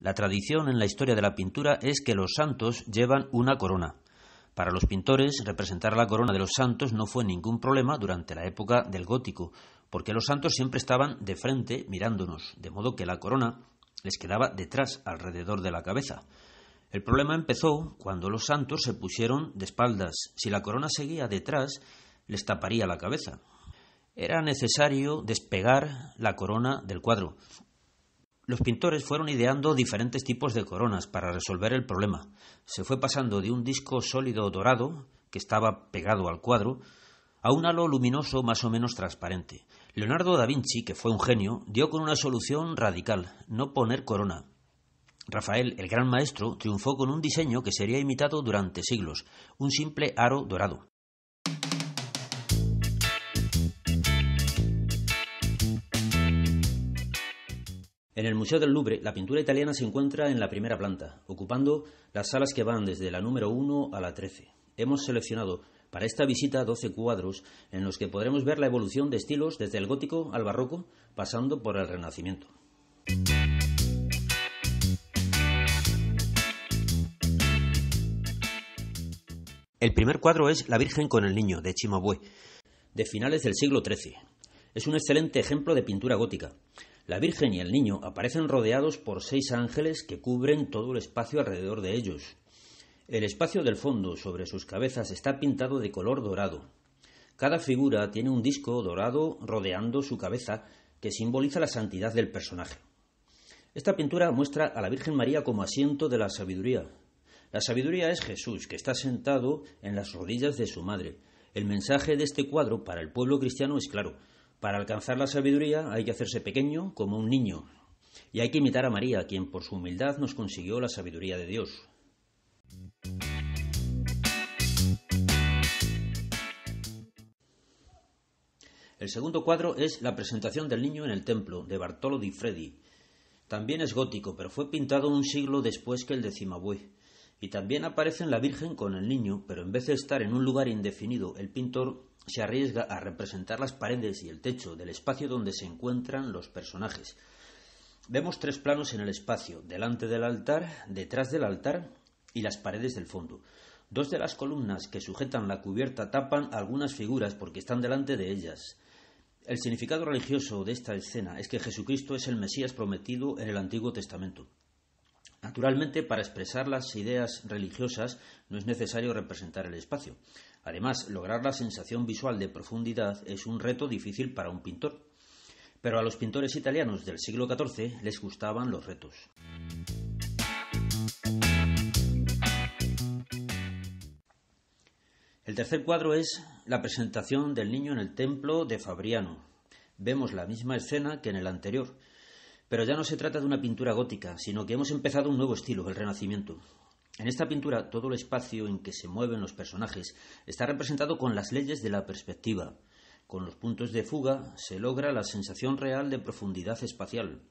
La tradición en la historia de la pintura es que los santos llevan una corona. Para los pintores, representar la corona de los santos no fue ningún problema durante la época del gótico, porque los santos siempre estaban de frente mirándonos, de modo que la corona les quedaba detrás, alrededor de la cabeza. El problema empezó cuando los santos se pusieron de espaldas. Si la corona seguía detrás, les taparía la cabeza. Era necesario despegar la corona del cuadro. Los pintores fueron ideando diferentes tipos de coronas para resolver el problema. Se fue pasando de un disco sólido dorado, que estaba pegado al cuadro, a un halo luminoso más o menos transparente. Leonardo da Vinci, que fue un genio, dio con una solución radical, no poner corona. Rafael, el gran maestro, triunfó con un diseño que sería imitado durante siglos, un simple aro dorado. En el Museo del Louvre, la pintura italiana se encuentra en la primera planta, ocupando las salas que van desde la número 1 a la 13. Hemos seleccionado para esta visita 12 cuadros en los que podremos ver la evolución de estilos desde el gótico al barroco, pasando por el renacimiento. El primer cuadro es La Virgen con el Niño, de Chimabue, de finales del siglo XIII. Es un excelente ejemplo de pintura gótica. La Virgen y el niño aparecen rodeados por seis ángeles que cubren todo el espacio alrededor de ellos. El espacio del fondo sobre sus cabezas está pintado de color dorado. Cada figura tiene un disco dorado rodeando su cabeza que simboliza la santidad del personaje. Esta pintura muestra a la Virgen María como asiento de la sabiduría. La sabiduría es Jesús, que está sentado en las rodillas de su madre. El mensaje de este cuadro para el pueblo cristiano es claro. Para alcanzar la sabiduría hay que hacerse pequeño como un niño, y hay que imitar a María, quien por su humildad nos consiguió la sabiduría de Dios. El segundo cuadro es La presentación del niño en el templo, de Bartolo di Fredi. También es gótico, pero fue pintado un siglo después que el de Cimabue. Y también aparecen la Virgen con el niño, pero en vez de estar en un lugar indefinido, el pintor se arriesga a representar las paredes y el techo del espacio donde se encuentran los personajes. Vemos tres planos en el espacio, delante del altar, detrás del altar y las paredes del fondo. Dos de las columnas que sujetan la cubierta tapan algunas figuras porque están delante de ellas. El significado religioso de esta escena es que Jesucristo es el Mesías prometido en el Antiguo Testamento. Naturalmente, para expresar las ideas religiosas no es necesario representar el espacio. Además, lograr la sensación visual de profundidad es un reto difícil para un pintor. Pero a los pintores italianos del siglo XIV les gustaban los retos. El tercer cuadro es la presentación del niño en el templo de Fabriano. Vemos la misma escena que en el anterior, pero ya no se trata de una pintura gótica, sino que hemos empezado un nuevo estilo, el Renacimiento. En esta pintura, todo el espacio en que se mueven los personajes está representado con las leyes de la perspectiva. Con los puntos de fuga se logra la sensación real de profundidad espacial.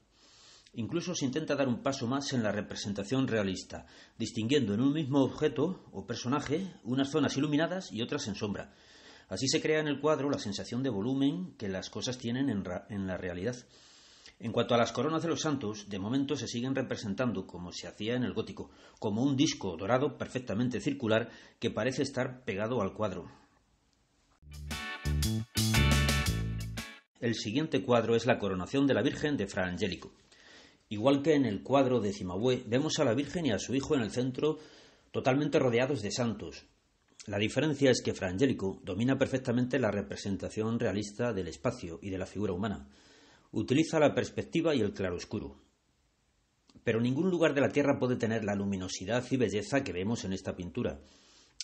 Incluso se intenta dar un paso más en la representación realista, distinguiendo en un mismo objeto o personaje unas zonas iluminadas y otras en sombra. Así se crea en el cuadro la sensación de volumen que las cosas tienen en, la realidad. En cuanto a las coronas de los santos, de momento se siguen representando, como se hacía en el gótico, como un disco dorado perfectamente circular que parece estar pegado al cuadro. El siguiente cuadro es la coronación de la Virgen de Fra Angelico. Igual que en el cuadro de Cimabue, vemos a la Virgen y a su hijo en el centro totalmente rodeados de santos. La diferencia es que Fra Angelico domina perfectamente la representación realista del espacio y de la figura humana utiliza la perspectiva y el claroscuro. Pero ningún lugar de la Tierra puede tener la luminosidad y belleza que vemos en esta pintura.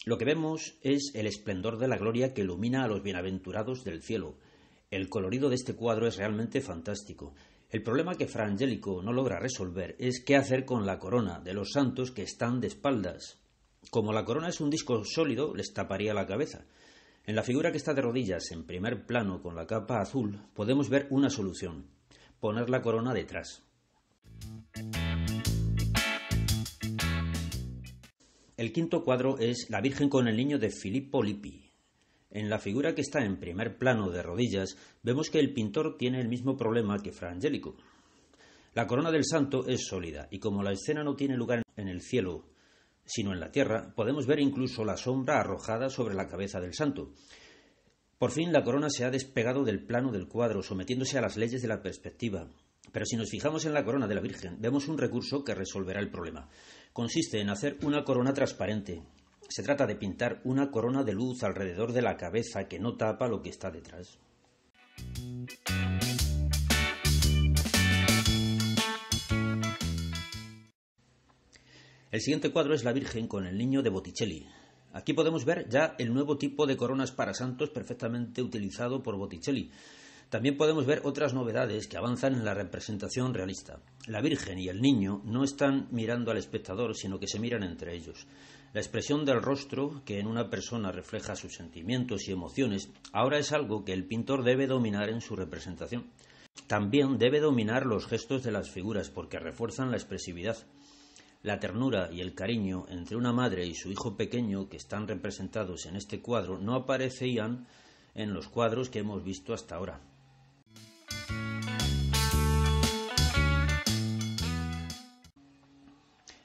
Lo que vemos es el esplendor de la gloria que ilumina a los bienaventurados del cielo. El colorido de este cuadro es realmente fantástico. El problema que Fra Angelico no logra resolver es qué hacer con la corona de los santos que están de espaldas. Como la corona es un disco sólido, les taparía la cabeza. En la figura que está de rodillas en primer plano con la capa azul podemos ver una solución, poner la corona detrás. El quinto cuadro es La Virgen con el Niño de Filippo Lippi. En la figura que está en primer plano de rodillas vemos que el pintor tiene el mismo problema que Fra Angelico. La corona del santo es sólida y como la escena no tiene lugar en el cielo, sino en la tierra, podemos ver incluso la sombra arrojada sobre la cabeza del santo. Por fin la corona se ha despegado del plano del cuadro, sometiéndose a las leyes de la perspectiva. Pero si nos fijamos en la corona de la Virgen, vemos un recurso que resolverá el problema. Consiste en hacer una corona transparente. Se trata de pintar una corona de luz alrededor de la cabeza que no tapa lo que está detrás. El siguiente cuadro es La Virgen con el niño de Botticelli. Aquí podemos ver ya el nuevo tipo de coronas para santos perfectamente utilizado por Botticelli. También podemos ver otras novedades que avanzan en la representación realista. La Virgen y el niño no están mirando al espectador, sino que se miran entre ellos. La expresión del rostro, que en una persona refleja sus sentimientos y emociones, ahora es algo que el pintor debe dominar en su representación. También debe dominar los gestos de las figuras, porque refuerzan la expresividad. La ternura y el cariño entre una madre y su hijo pequeño que están representados en este cuadro no aparecían en los cuadros que hemos visto hasta ahora.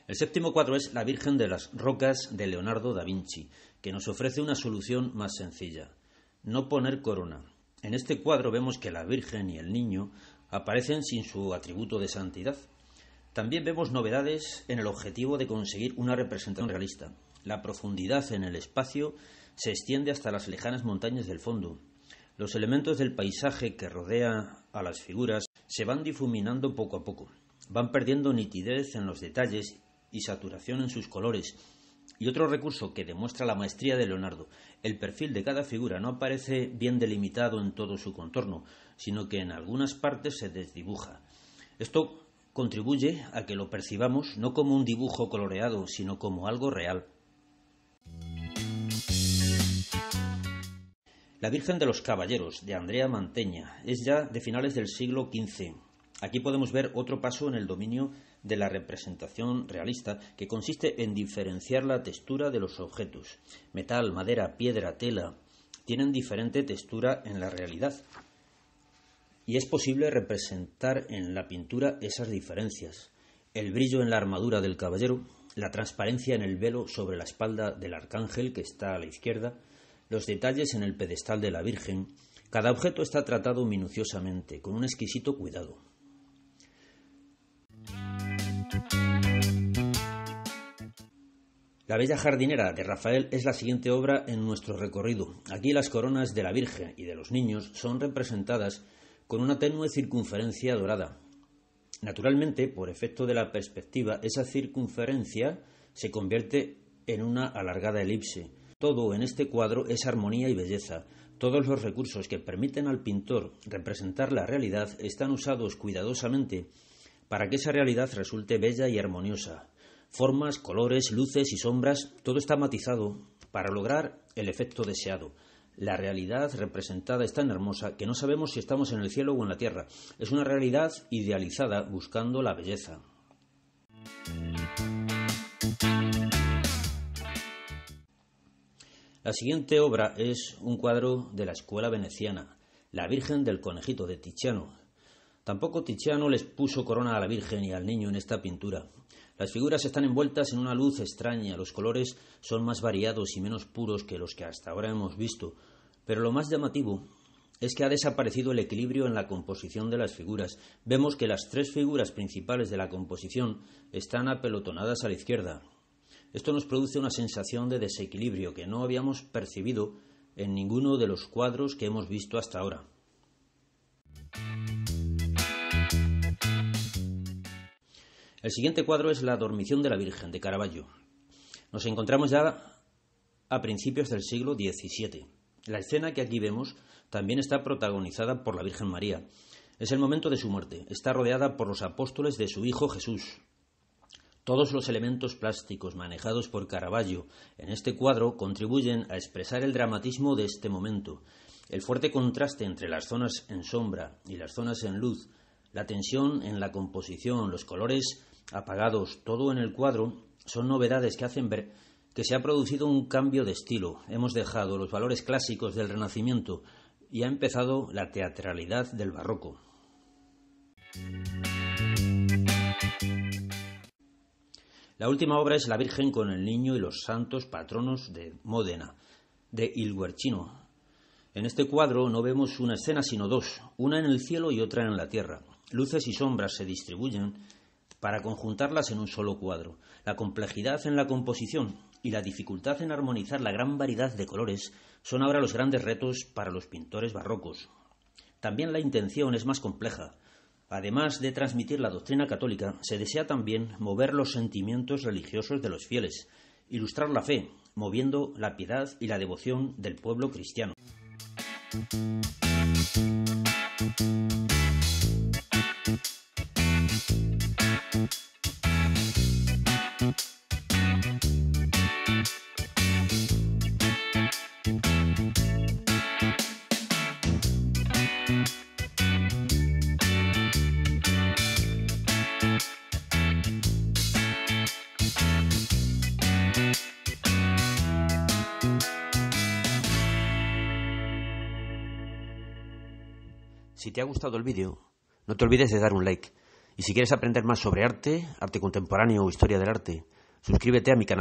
El séptimo cuadro es La Virgen de las Rocas de Leonardo da Vinci, que nos ofrece una solución más sencilla, no poner corona. En este cuadro vemos que la Virgen y el niño aparecen sin su atributo de santidad, también vemos novedades en el objetivo de conseguir una representación realista. La profundidad en el espacio se extiende hasta las lejanas montañas del fondo. Los elementos del paisaje que rodea a las figuras se van difuminando poco a poco, van perdiendo nitidez en los detalles y saturación en sus colores. Y otro recurso que demuestra la maestría de Leonardo, el perfil de cada figura no aparece bien delimitado en todo su contorno, sino que en algunas partes se desdibuja. Esto contribuye a que lo percibamos no como un dibujo coloreado, sino como algo real. La Virgen de los Caballeros, de Andrea Manteña, es ya de finales del siglo XV. Aquí podemos ver otro paso en el dominio de la representación realista, que consiste en diferenciar la textura de los objetos. Metal, madera, piedra, tela, tienen diferente textura en la realidad, y es posible representar en la pintura esas diferencias, el brillo en la armadura del caballero, la transparencia en el velo sobre la espalda del arcángel que está a la izquierda, los detalles en el pedestal de la Virgen, cada objeto está tratado minuciosamente, con un exquisito cuidado. La Bella Jardinera de Rafael es la siguiente obra en nuestro recorrido. Aquí las coronas de la Virgen y de los niños son representadas con una tenue circunferencia dorada. Naturalmente, por efecto de la perspectiva, esa circunferencia se convierte en una alargada elipse. Todo en este cuadro es armonía y belleza. Todos los recursos que permiten al pintor representar la realidad están usados cuidadosamente para que esa realidad resulte bella y armoniosa. Formas, colores, luces y sombras, todo está matizado para lograr el efecto deseado. La realidad representada es tan hermosa que no sabemos si estamos en el cielo o en la tierra. Es una realidad idealizada buscando la belleza. La siguiente obra es un cuadro de la escuela veneciana, La Virgen del Conejito de Tiziano. Tampoco Tiziano les puso corona a la Virgen y al niño en esta pintura. Las figuras están envueltas en una luz extraña, los colores son más variados y menos puros que los que hasta ahora hemos visto, pero lo más llamativo es que ha desaparecido el equilibrio en la composición de las figuras. Vemos que las tres figuras principales de la composición están apelotonadas a la izquierda. Esto nos produce una sensación de desequilibrio que no habíamos percibido en ninguno de los cuadros que hemos visto hasta ahora. El siguiente cuadro es La Dormición de la Virgen de Caravaggio. Nos encontramos ya a principios del siglo XVII. La escena que aquí vemos también está protagonizada por la Virgen María. Es el momento de su muerte. Está rodeada por los apóstoles de su Hijo Jesús. Todos los elementos plásticos manejados por Caravaggio en este cuadro contribuyen a expresar el dramatismo de este momento, el fuerte contraste entre las zonas en sombra y las zonas en luz, la tensión en la composición, los colores apagados, todo en el cuadro, son novedades que hacen ver que se ha producido un cambio de estilo. Hemos dejado los valores clásicos del Renacimiento y ha empezado la teatralidad del barroco. La última obra es La Virgen con el Niño y los Santos Patronos de Módena, de Ilguerchino. En este cuadro no vemos una escena sino dos, una en el cielo y otra en la tierra. Luces y sombras se distribuyen para conjuntarlas en un solo cuadro. La complejidad en la composición y la dificultad en armonizar la gran variedad de colores son ahora los grandes retos para los pintores barrocos. También la intención es más compleja. Además de transmitir la doctrina católica, se desea también mover los sentimientos religiosos de los fieles, ilustrar la fe, moviendo la piedad y la devoción del pueblo cristiano. Si te ha gustado el vídeo, no te olvides de dar un like. Y si quieres aprender más sobre arte, arte contemporáneo o historia del arte, suscríbete a mi canal.